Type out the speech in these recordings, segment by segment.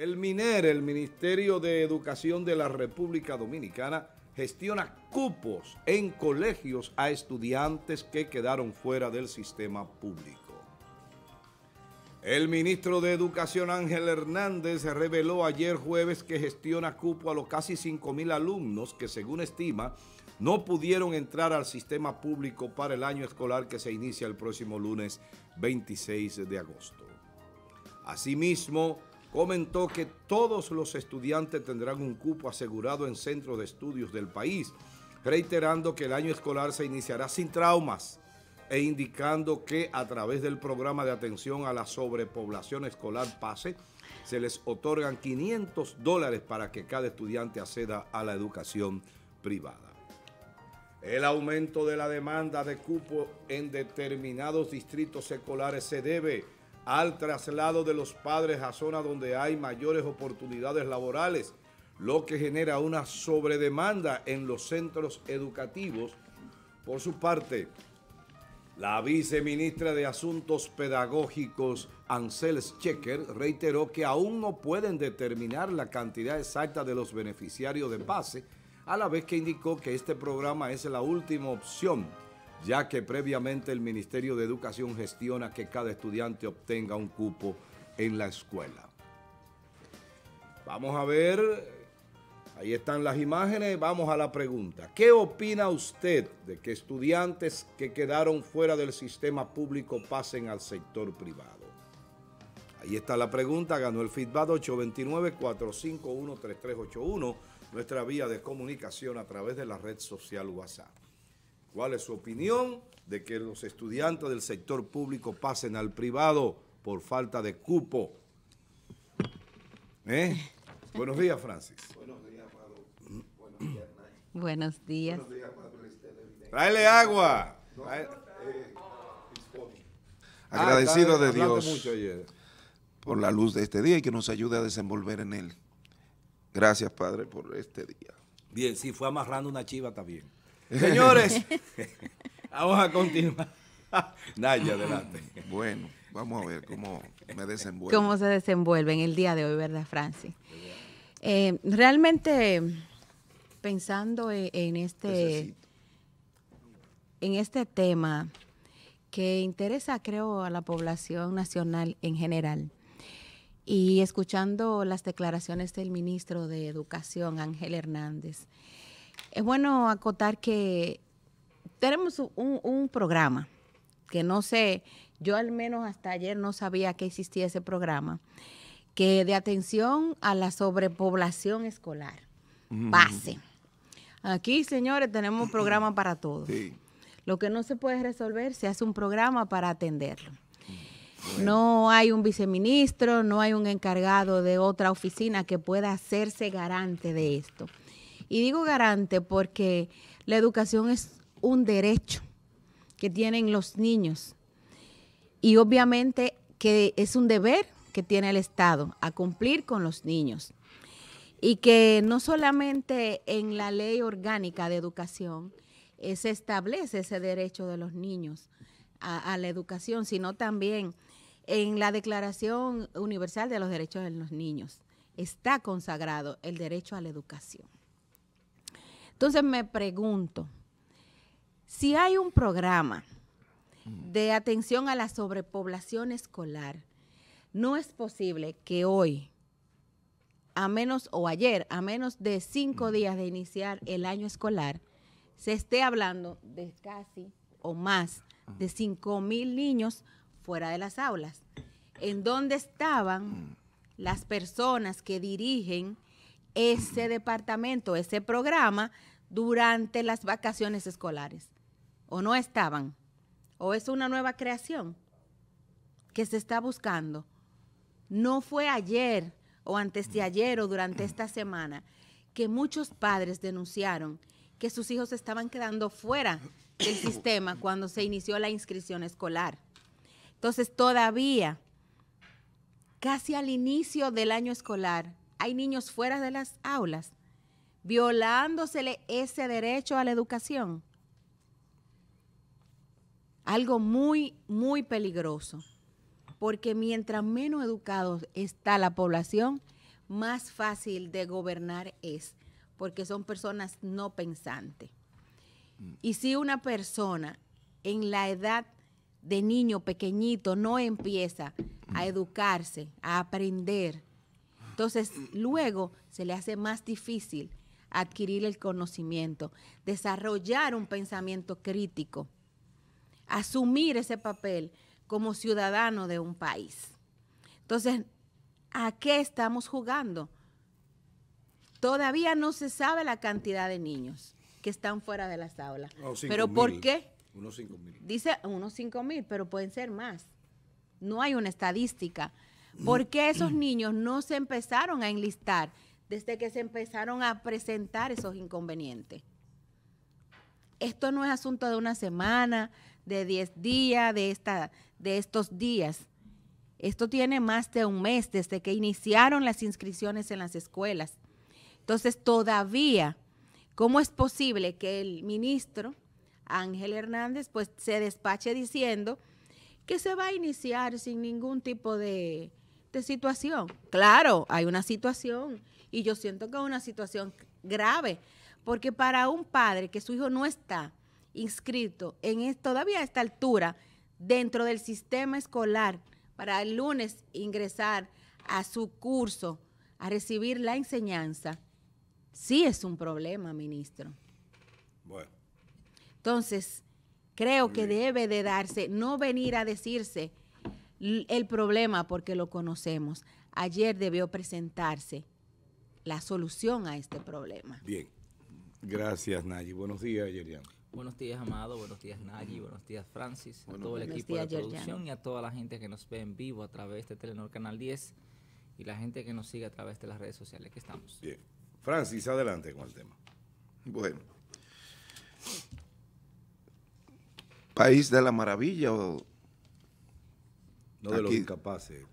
El MINER, el Ministerio de Educación de la República Dominicana, gestiona cupos en colegios a estudiantes que quedaron fuera del sistema público. El ministro de Educación Ángel Hernández reveló ayer jueves que gestiona cupo a los casi 5.000 alumnos que según estima no pudieron entrar al sistema público para el año escolar que se inicia el próximo lunes 26 de agosto. Asimismo, comentó que todos los estudiantes tendrán un cupo asegurado en centros de estudios del país, reiterando que el año escolar se iniciará sin traumas e indicando que a través del programa de atención a la sobrepoblación escolar PASE, se les otorgan 500 dólares para que cada estudiante acceda a la educación privada. El aumento de la demanda de cupo en determinados distritos escolares se debe al traslado de los padres a zonas donde hay mayores oportunidades laborales, lo que genera una sobredemanda en los centros educativos. Por su parte, la viceministra de Asuntos Pedagógicos, Ansel Checker, reiteró que aún no pueden determinar la cantidad exacta de los beneficiarios de pase, a la vez que indicó que este programa es la última opción ya que previamente el Ministerio de Educación gestiona que cada estudiante obtenga un cupo en la escuela. Vamos a ver, ahí están las imágenes, vamos a la pregunta. ¿Qué opina usted de que estudiantes que quedaron fuera del sistema público pasen al sector privado? Ahí está la pregunta, ganó el feedback 829-451-3381, nuestra vía de comunicación a través de la red social WhatsApp. ¿Cuál es su opinión de que los estudiantes del sector público pasen al privado por falta de cupo? ¿Eh? Buenos días, Francis. Buenos días, Pablo. Buenos días, Nay. Buenos días. agua. Eh, ah, Agradecido de Dios por la luz de este día y que nos ayude a desenvolver en él. Gracias, Padre, por este día. Bien, sí, fue amarrando una chiva también. Señores, vamos a continuar. Naya, adelante. Bueno, vamos a ver cómo me desenvuelve. Cómo se desenvuelve en el día de hoy, ¿verdad, Francis? Eh, realmente, pensando e, en este, en este tema que interesa, creo, a la población nacional en general, y escuchando las declaraciones del ministro de Educación, Ángel Hernández, es bueno acotar que tenemos un, programa que no sé, yo al menos hasta ayer no sabía que existía ese programa, que de atención a la sobrepoblación escolar. Base. Aquí, señores, tenemos programa para todos. Lo que no se puede resolver, se hace un programa para atenderlo. No hay un viceministro, no hay un encargado de otra oficina que pueda hacerse garante de esto. Y digo garante porque la educación es un derecho que tienen los niños y obviamente que es un deber que tiene el Estado a cumplir con los niños. Y que no solamente en la ley orgánica de educación eh, se establece ese derecho de los niños a la educación, sino también en la Declaración Universal de los Derechos de los Niños. Está consagrado el derecho a la educación. Entonces me pregunto, si hay un programa de atención a la sobrepoblación escolar, no es posible que hoy, a menos o ayer, a menos de cinco mm. días de iniciar el año escolar, se esté hablando de casi o más de ah. cinco mil niños fuera de las aulas. ¿En dónde estaban mm. las personas que dirigen ese departamento, ese programa durante las vacaciones escolares. O no estaban. O es una nueva creación que se está buscando. No fue ayer o antes de ayer o durante esta semana que muchos padres denunciaron que sus hijos estaban quedando fuera del sistema cuando se inició la inscripción escolar. Entonces todavía, casi al inicio del año escolar, hay niños fuera de las aulas violándosele ese derecho a la educación. Algo muy, muy peligroso, porque mientras menos educados está la población, más fácil de gobernar es, porque son personas no pensantes. Mm. Y si una persona en la edad de niño pequeñito no empieza a mm. educarse, a aprender, entonces luego se le hace más difícil adquirir el conocimiento, desarrollar un pensamiento crítico, asumir ese papel como ciudadano de un país. Entonces, ¿a qué estamos jugando? Todavía no se sabe la cantidad de niños que están fuera de las aulas. ¿Pero por qué? Dice unos 5 mil, pero pueden ser más. No hay una estadística. ¿Por qué esos niños no se empezaron a enlistar? desde que se empezaron a presentar esos inconvenientes. Esto no es asunto de una semana, de diez días, de, esta, de estos días. Esto tiene más de un mes desde que iniciaron las inscripciones en las escuelas. Entonces, todavía, ¿cómo es posible que el ministro Ángel Hernández pues se despache diciendo que se va a iniciar sin ningún tipo de situación? Claro, hay una situación y yo siento que es una situación grave, porque para un padre que su hijo no está inscrito en todavía a esta altura dentro del sistema escolar para el lunes ingresar a su curso a recibir la enseñanza, sí es un problema, ministro. Bueno. Entonces, creo que debe de darse, no venir a decirse el problema porque lo conocemos. Ayer debió presentarse la solución a este problema. Bien. Gracias, Nayi. Buenos días, Yerian. Buenos días, Amado. Buenos días, Nayi. Buenos días, Francis. todo el equipo días, de producción y a toda la gente que nos ve en vivo a través de Telenor Canal 10 y la gente que nos sigue a través de las redes sociales que estamos. Bien. Francis, adelante con el tema. Bueno. País de la maravilla o... No de los incapaces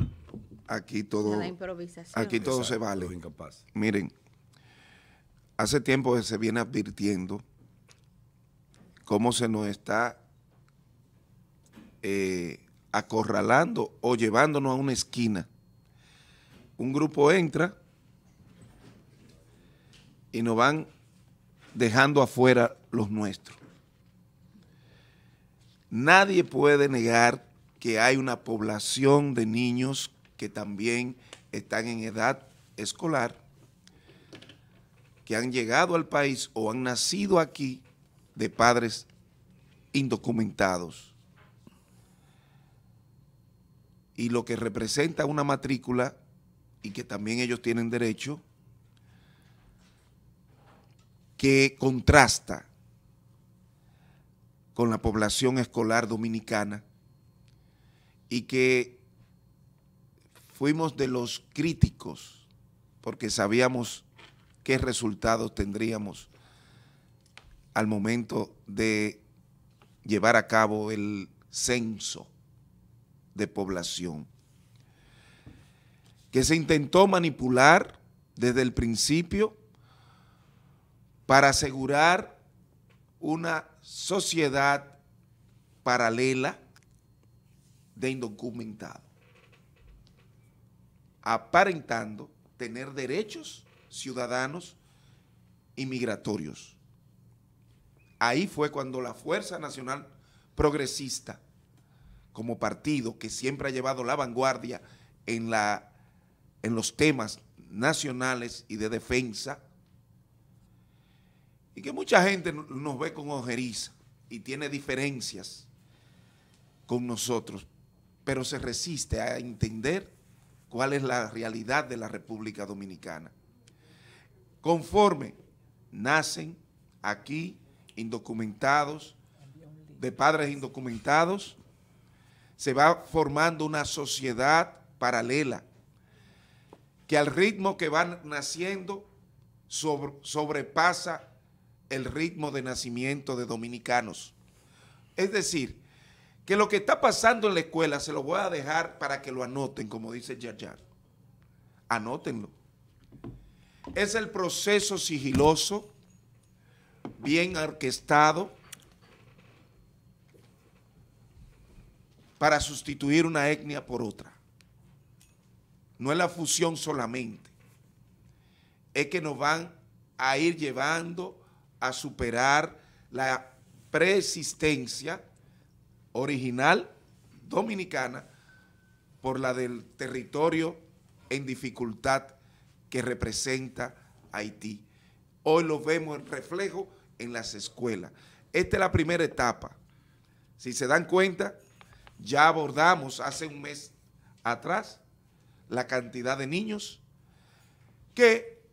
aquí todo, Aquí todo se vale. Miren, hace tiempo que se viene advirtiendo cómo se nos está eh, acorralando o llevándonos a una esquina. Un grupo entra y nos van dejando afuera los nuestros. Nadie puede negar que hay una población de niños que también están en edad escolar, que han llegado al país o han nacido aquí de padres indocumentados. Y lo que representa una matrícula, y que también ellos tienen derecho, que contrasta con la población escolar dominicana y que fuimos de los críticos porque sabíamos qué resultados tendríamos al momento de llevar a cabo el censo de población, que se intentó manipular desde el principio para asegurar una sociedad paralela de indocumentados aparentando tener derechos ciudadanos y migratorios. Ahí fue cuando la Fuerza Nacional Progresista, como partido que siempre ha llevado la vanguardia en, la, en los temas nacionales y de defensa, y que mucha gente nos ve con ojeriza y tiene diferencias con nosotros, pero se resiste a entender cuál es la realidad de la República Dominicana. Conforme nacen aquí indocumentados, de padres indocumentados, se va formando una sociedad paralela que al ritmo que van naciendo sobrepasa el ritmo de nacimiento de dominicanos. Es decir, que lo que está pasando en la escuela se lo voy a dejar para que lo anoten, como dice Yajar. Anótenlo. Es el proceso sigiloso, bien orquestado, para sustituir una etnia por otra. No es la fusión solamente, es que nos van a ir llevando a superar la preexistencia original dominicana por la del territorio en dificultad que representa Haití. Hoy lo vemos en reflejo en las escuelas. Esta es la primera etapa. Si se dan cuenta, ya abordamos hace un mes atrás la cantidad de niños que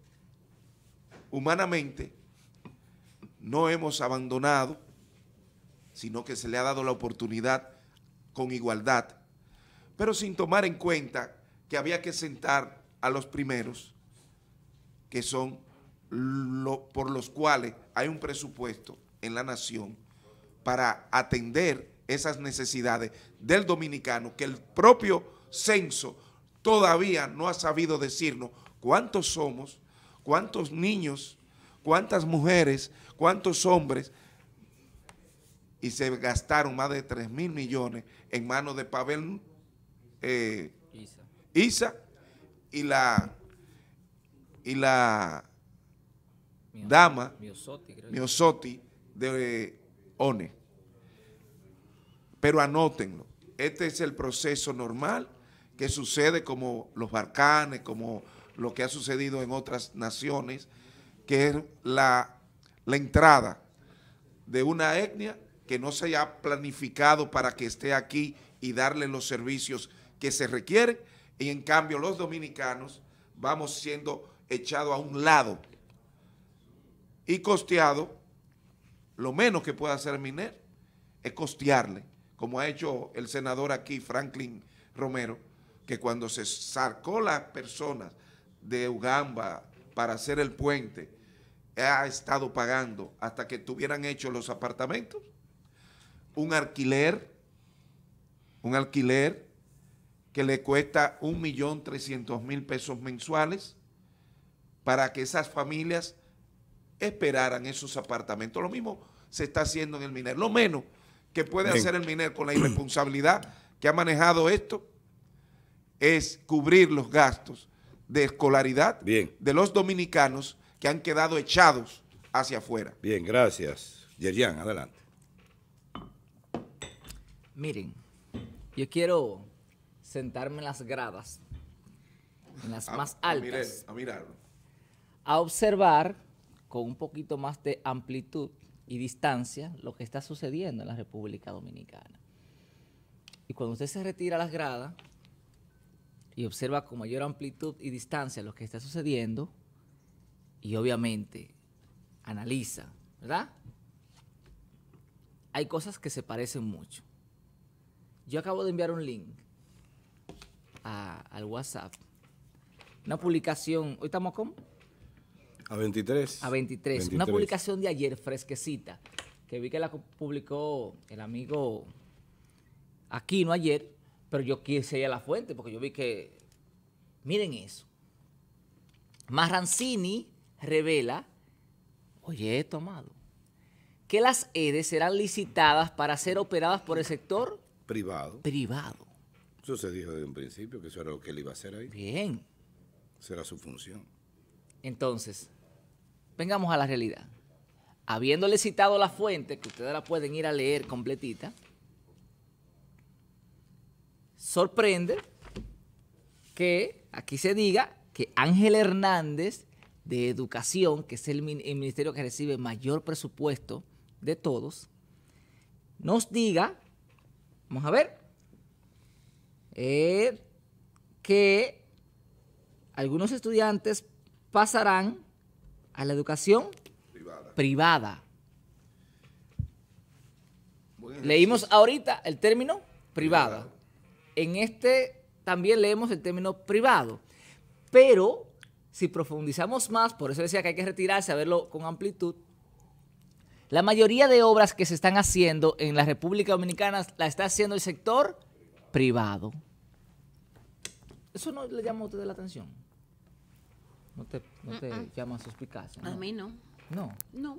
humanamente no hemos abandonado sino que se le ha dado la oportunidad con igualdad, pero sin tomar en cuenta que había que sentar a los primeros, que son por los cuales hay un presupuesto en la nación para atender esas necesidades del dominicano, que el propio censo todavía no ha sabido decirnos cuántos somos, cuántos niños, cuántas mujeres, cuántos hombres y se gastaron más de 3 mil millones en manos de Pavel eh, Isa. y la y la dama Miosotti, de ONE. Pero anótenlo, este es el proceso normal que sucede como los barcanes, como lo que ha sucedido en otras naciones, que es la, la entrada de una etnia que no se haya planificado para que esté aquí y darle los servicios que se requieren. Y en cambio los dominicanos vamos siendo echados a un lado y costeado. Lo menos que puede hacer Miner es costearle, como ha hecho el senador aquí, Franklin Romero, que cuando se sacó las personas de Ugamba para hacer el puente, ha estado pagando hasta que tuvieran hecho los apartamentos un alquiler, un alquiler que le cuesta 1.300.000 pesos mensuales para que esas familias esperaran esos apartamentos. Lo mismo se está haciendo en el MINER. Lo menos que puede hacer el MINER con la irresponsabilidad que ha manejado esto es cubrir los gastos de escolaridad de los dominicanos que han quedado echados hacia afuera. Bien, gracias. Yerian, adelante. Miren, yo quiero sentarme en las gradas, en las ah, más ah, altas. A, ah, mirar, A observar con un poquito más de amplitud y distancia lo que está sucediendo en la República Dominicana. Y cuando usted se retira a las gradas y observa con mayor amplitud y distancia lo que está sucediendo, y obviamente analiza, ¿verdad? Hay cosas que se parecen mucho. Yo acabo de enviar un link al WhatsApp. Una publicación. ¿Hoy estamos cómo? A 23. A 23. Una publicación de ayer fresquecita. Que vi que la publicó el amigo aquí, no ayer. Pero yo quise ir a la fuente porque yo vi que. Miren eso. Marrancini revela. Oye, he tomado que las EDES serán licitadas para ser operadas por el sector Privado. Privado. Eso se dijo desde un principio, que eso era lo que él iba a hacer ahí. Bien. Será su función. Entonces, vengamos a la realidad. Habiéndole citado la fuente, que ustedes la pueden ir a leer completita, sorprende que aquí se diga que Ángel Hernández de Educación, que es el, ministerio que recibe mayor presupuesto de todos, nos diga Vamos a ver. Eh, que algunos estudiantes pasarán a la educación privada. Leímos ahorita el término privada. En este también leemos el término privado. Pero si profundizamos más, por eso decía que hay que retirarse a verlo con amplitud, la mayoría de obras que se están haciendo en la República Dominicana la está haciendo el sector privado. ¿Eso no le llama a usted la atención? ¿No te, no llama suspicacia? A mí no. No. No.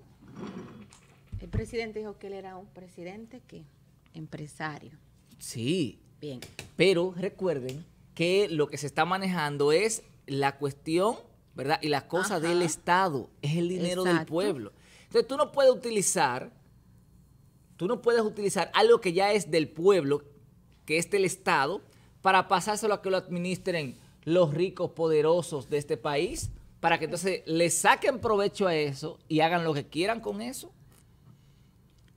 El presidente dijo que él era un presidente que empresario. Sí. Bien. Pero recuerden que lo que se está manejando es la cuestión, ¿verdad? Y la cosa del Estado, es el dinero del pueblo. Entonces tú no puedes utilizar, tú no puedes utilizar algo que ya es del pueblo, que es del Estado, para pasárselo a que lo administren los ricos poderosos de este país, para que entonces le saquen provecho a eso y hagan lo que quieran con eso.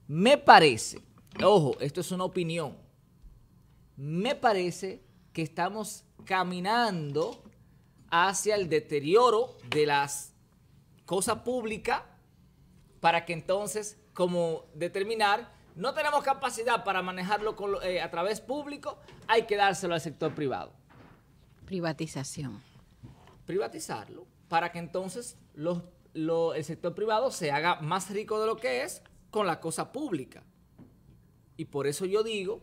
Me parece, ojo, esto es una opinión, me parece que estamos caminando hacia el deterioro de las cosas públicas para que entonces, como determinar, no tenemos capacidad para manejarlo eh, a través público, hay que dárselo al sector privado. Privatización. Privatizarlo, para que entonces el sector privado se haga más rico de lo que es con la cosa pública. Y por eso yo digo,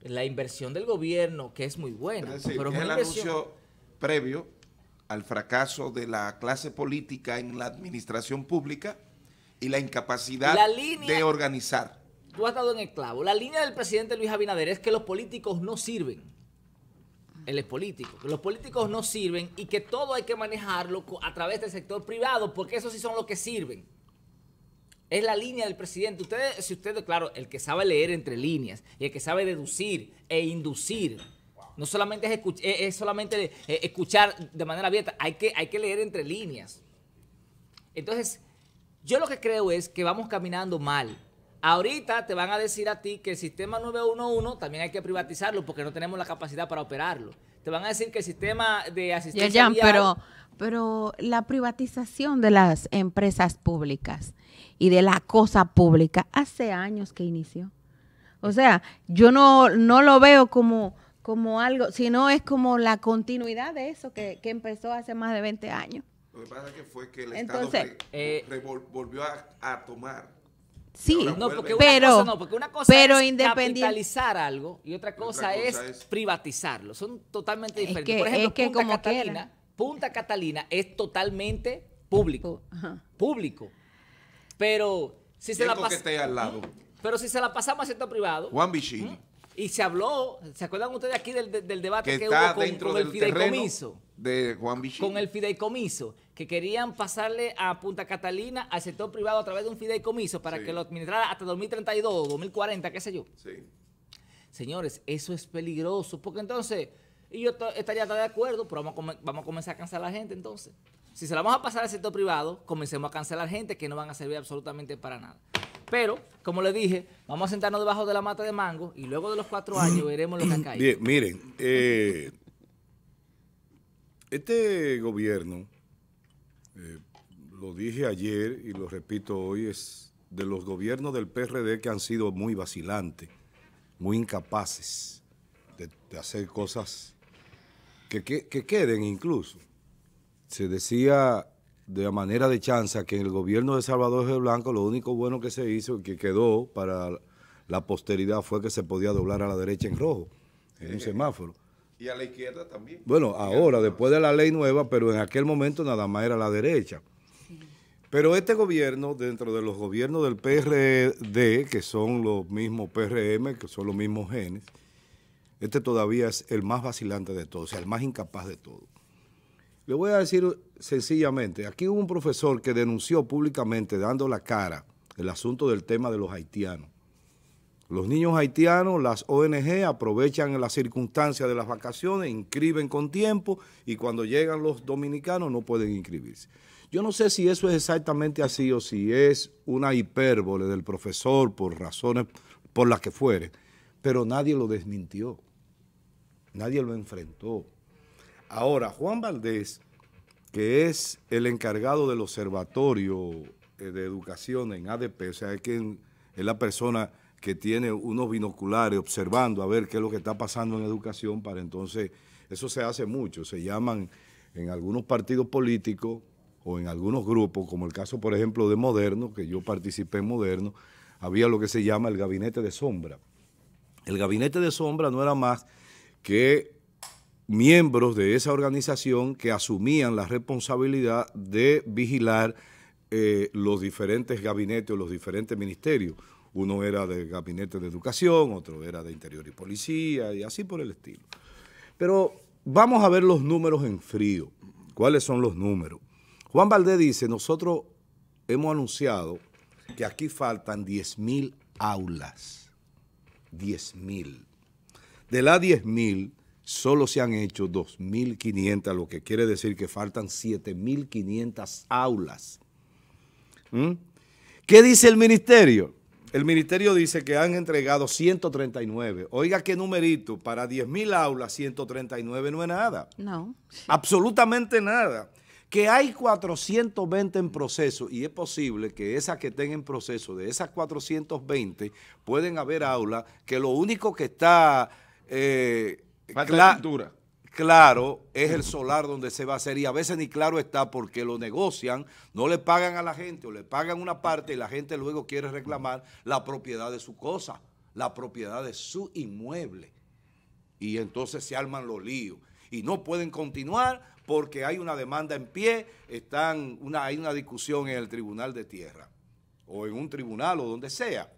la inversión del gobierno, que es muy buena. pero es el anuncio previo al fracaso de la clase política en la administración pública, y la incapacidad de organizar. Tú has dado en el clavo. La línea del presidente Luis Abinader es que los políticos no sirven. Él es político. los políticos no sirven y que todo hay que manejarlo a través del sector privado porque esos sí son los que sirven. Es la línea del presidente. Ustedes, si ustedes, claro, el que sabe leer entre líneas y el que sabe deducir e inducir, no solamente es, e-, es solamente eh, escuchar de manera abierta, hay que, hay que leer entre líneas. Entonces, yo lo que creo es que vamos caminando mal. Ahorita te van a decir a ti que el sistema 911 también hay que privatizarlo porque no tenemos la capacidad para operarlo. Te van a decir que el sistema de asistencia ya, ya, pero pero la privatización de las empresas públicas y de la cosa pública hace años que inició. O sea, yo no, lo veo como, como algo, sino es como la continuidad de eso que, que empezó hace más de 20 años. Lo que pasa es que fue que el Estado eh, volvió a, tomar. Sí, no, porque pero, cosa, no, porque una cosa pero es capitalizar algo y otra cosa, es, privatizarlo. Son totalmente diferentes. Por ejemplo, Punta, como Catalina, Punta Catalina es totalmente público. Público. Pero si se la pasa. ¿Mm? Pero si se la pasamos a sector privado. Juan Bichini. ¿Mm? Y se habló, ¿se acuerdan ustedes aquí del, debate que, hubo con, el fideicomiso? De Juan Bichín. Con el fideicomiso, que querían pasarle a Punta Catalina al sector privado a través de un fideicomiso para que lo administrara hasta 2032, 2040, qué sé yo. Sí. Señores, eso es peligroso, porque entonces, y yo estaría de acuerdo, pero vamos a, comenzar a cancelar a la gente entonces. Si se la vamos a pasar al sector privado, comencemos a cancelar gente que no van a servir absolutamente para nada. Pero, como le dije, vamos a sentarnos debajo de la mata de mango y luego de los cuatro mm. años veremos lo que ha caído. miren, eh, este gobierno, eh, lo dije ayer y lo repito hoy, es de los gobiernos del PRD que han sido muy vacilantes, muy incapaces de, hacer cosas que queden incluso. Se decía de manera de chanza que en el gobierno de Salvador G. Blanco lo único bueno que se hizo y que quedó para la posteridad fue que se podía doblar a la derecha en rojo, en un semáforo. Y a la izquierda también. Bueno, ahora, después de la ley nueva, pero en aquel momento nada más era la derecha. Pero este gobierno, dentro de los gobiernos del PRD, que son los mismos PRM, que son los mismos genes, este todavía es el más vacilante de todos, o sea, el más incapaz de todos. Le voy a decir sencillamente, aquí hubo un profesor que denunció públicamente, dando la cara, el asunto del tema de los haitianos. Los niños haitianos, las ONG aprovechan las circunstancias de las vacaciones, inscriben con tiempo y cuando llegan los dominicanos no pueden inscribirse. Yo no sé si eso es exactamente así o si es una hipérbole del profesor por razones por las que fuere, pero nadie lo desmintió, nadie lo enfrentó. Ahora, Juan Valdés, que es el encargado del observatorio eh, de educación en ADP, o sea, es, quien, es la persona que tiene unos binoculares observando a ver qué es lo que está pasando en educación para entonces, eso se hace mucho, se llaman en algunos partidos políticos o en algunos grupos, como el caso, por ejemplo, de Moderno, que yo participé en Moderno, había lo que se llama el gabinete de sombra. El gabinete de sombra no era más que miembros de esa organización que asumían la responsabilidad de vigilar eh, los diferentes gabinetes, o los diferentes ministerios. Uno era de gabinete de educación, otro era de interior y policía, y así por el estilo. Pero vamos a ver los números en frío. ¿Cuáles son los números? Juan Valdés dice, nosotros hemos anunciado que aquí faltan 10.000 aulas. 10.000. De las 10.000, solo se han hecho 2.500, lo que quiere decir que faltan 7.500 aulas. ¿Mm? ¿Qué dice el ministerio? El ministerio dice que han entregado 139. Oiga qué numerito, para 10.000 aulas 139 no es nada. No. Absolutamente nada. Que hay 420 en proceso y es posible que esas que estén en proceso, de esas 420, pueden haber aulas que lo único que está... Eh, Claro, es el solar donde se va a hacer y a veces ni claro está porque lo negocian, no le pagan a la gente o le pagan una parte y la gente luego quiere reclamar la propiedad de su cosa, la propiedad de su inmueble. Y entonces se arman los líos y no pueden continuar porque hay una demanda en pie, están una, hay una discusión en el tribunal de tierra o en un tribunal o donde sea.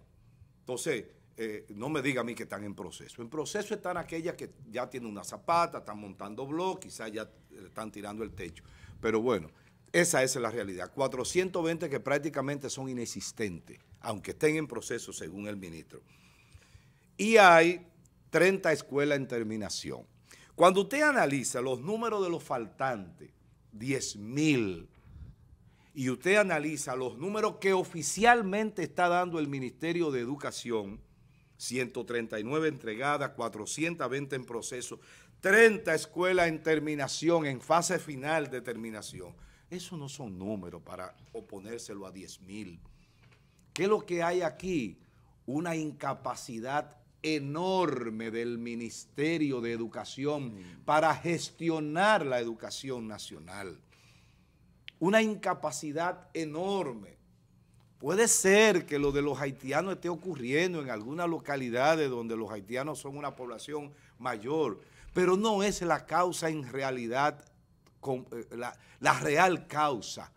Entonces, eh, no me diga a mí que están en proceso. En proceso están aquellas que ya tienen una zapata, están montando blog, quizás ya están tirando el techo. Pero bueno, esa es la realidad. 420 que prácticamente son inexistentes, aunque estén en proceso, según el ministro. Y hay 30 escuelas en terminación. Cuando usted analiza los números de los faltantes, 10.000, mil, y usted analiza los números que oficialmente está dando el Ministerio de Educación, 139 entregadas, 420 en proceso, 30 escuelas en terminación, en fase final de terminación. Eso no son números para oponérselo a 10 mil. ¿Qué es lo que hay aquí? Una incapacidad enorme del Ministerio de Educación mm. para gestionar la educación nacional. Una incapacidad enorme Puede ser que lo de los haitianos esté ocurriendo en algunas localidades donde los haitianos son una población mayor, pero no es la causa en realidad, eh, la, real causa.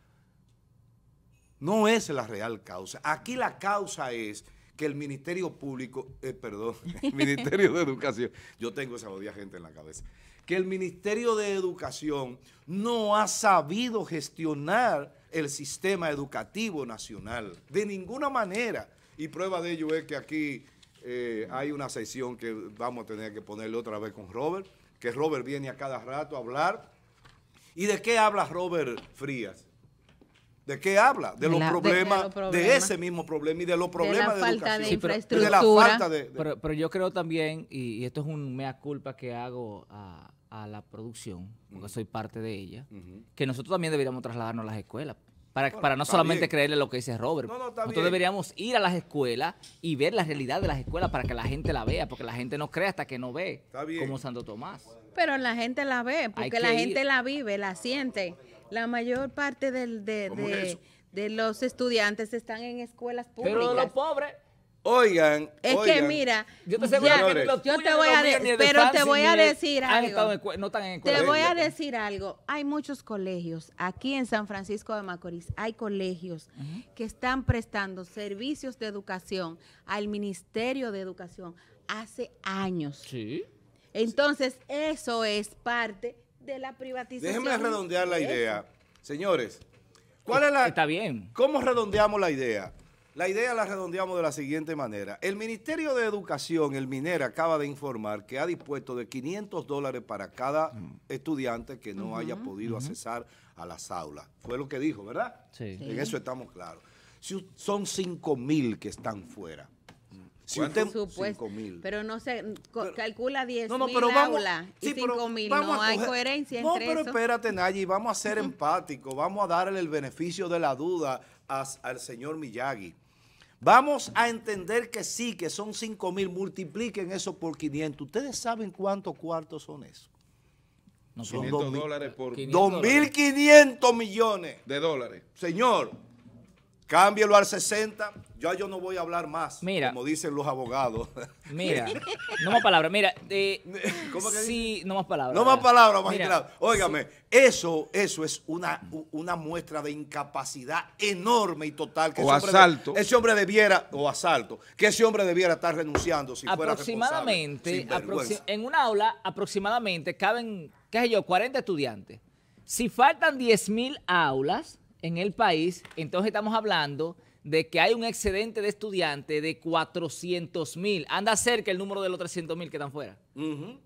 No es la real causa. Aquí la causa es que el Ministerio Público, eh, perdón, el Ministerio de Educación, yo tengo esa odia gente en la cabeza, que el Ministerio de Educación no ha sabido gestionar el sistema educativo nacional. De ninguna manera. Y prueba de ello es que aquí eh, hay una sesión que vamos a tener que ponerle otra vez con Robert, que Robert viene a cada rato a hablar. ¿Y de qué habla Robert Frías? ¿De qué habla? De, los, problemas, de, ese mismo problema y de los problemas de, la falta de infraestructura. pero, yo creo también, y, y, esto es un mea culpa que hago a, a la producción, porque soy parte de ella, que nosotros también deberíamos trasladarnos a las escuelas. Para, para no solamente creerle lo que dice Robert, nosotros deberíamos ir a las escuelas y ver la realidad de las escuelas para que la gente la vea, porque la gente no cree hasta que no ve, como Santo Tomás. Pero la gente la ve, porque la gente la vive, la siente. La mayor parte de, de los estudiantes están en escuelas públicas. Pero los pobres. Oigan, es que mira, yo te, voy a decir, pero te voy a decir algo. no están en te voy a decir algo. Hay muchos colegios aquí en San Francisco de Macorís, hay colegios que están prestando servicios de educación al Ministerio de Educación hace años. Sí. Entonces, eso es parte de la privatización. Déjenme redondear la idea. Señores, ¿cuál es la Está bien. ¿Cómo redondeamos la idea? La idea la redondeamos de la siguiente manera. El Ministerio de Educación, el MINER, acaba de informar que ha dispuesto de 500 dólares para cada mm. estudiante que no haya podido accesar a las aulas. Fue lo que dijo, ¿verdad? Sí. En eso estamos claros. Si son 5 mil que están fuera. Si Por Mil. Pero no se calcula 10 no, mil vamos, y 5 mil. No hay coherencia no, entre No, pero espérate, Nayi, vamos a ser empáticos. Vamos a darle el beneficio de la duda al señor Miyagi. Vamos a entender que sí, que son 5 mil. Multipliquen eso por 500. ¿Ustedes saben cuántos cuartos son eso? son 500 dólares por... 2.500 millones. De dólares. Señor. Cámbielo al 60, ya yo no voy a hablar más, mira, como dicen los abogados. Mira, no más palabras, mira. Eh, ¿Cómo que sí, no más palabras. No más palabras, magistrado. Óigame, eso, eso es una, una muestra de incapacidad enorme y total. Que o asalto. ese hombre debiera, o asalto, que ese hombre debiera estar renunciando si fuera Aproximadamente, en un aula, aproximadamente, caben, qué sé yo, 40 estudiantes. Si faltan 10 mil aulas en el país, entonces estamos hablando de que hay un excedente de estudiantes de 400 mil. Anda cerca el número de los 300 mil que están fuera.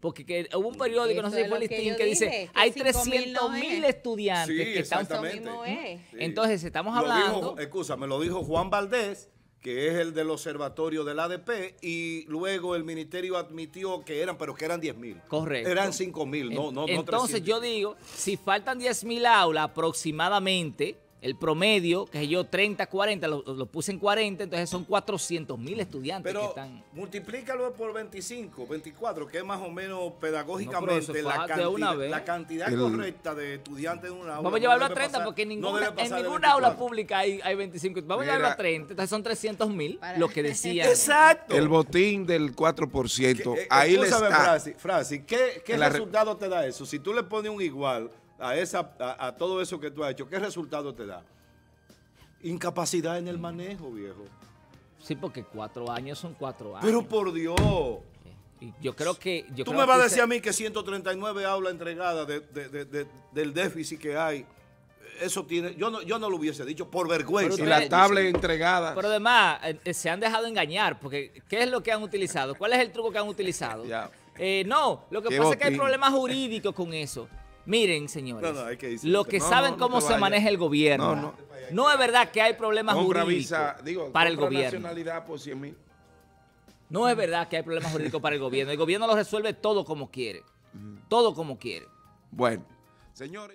Porque hubo un periódico, no sé si fue Listín, que, dice, hay 300 mil estudiantes que están fuera. Entonces, estamos hablando... Excusa, me lo dijo Juan Valdés, que es el del observatorio del ADP, y luego el ministerio admitió que eran, pero que eran 10 mil. Correcto. Eran 5 mil, no, no, Entonces yo digo, si faltan 10 mil aulas aproximadamente, el promedio, que yo, 30, 40, lo, puse en 40, entonces son 400 mil estudiantes pero que están... multiplícalo por 25, 24, que es más o menos pedagógicamente la, cantidad, correcta de estudiantes en una aula. Vamos a llevarlo a 30 porque en ninguna, aula pública hay, 25. Vamos a llevarlo a 30, entonces son 300 mil, lo que decía. Exacto. El botín del 4%, ahí le está. Francis, ¿qué, resultado te da eso? Si tú le pones un igual a, esa, a, todo eso que tú has hecho, ¿qué resultado te da? Incapacidad en el manejo, viejo. Sí, porque cuatro años son cuatro años. Pero por Dios. yo creo que... Yo Tú me vas a decir a mí que 139 aulas entregadas del déficit que hay. Eso tiene, yo no, yo no lo hubiese dicho por vergüenza. y la tabla entregada. Pero además, eh, se han dejado engañar, porque ¿qué es lo que han utilizado? ¿Cuál es el truco que han utilizado? Eh, no, lo que pasa es que hay problemas jurídicos con eso. Miren, señores, que lo que saben cómo se maneja el gobierno. No, es verdad que hay problemas jurídicos para el gobierno. no es verdad que hay problemas jurídicos para el gobierno. El gobierno lo resuelve todo como quiere. Todo como quiere. Bueno, señores.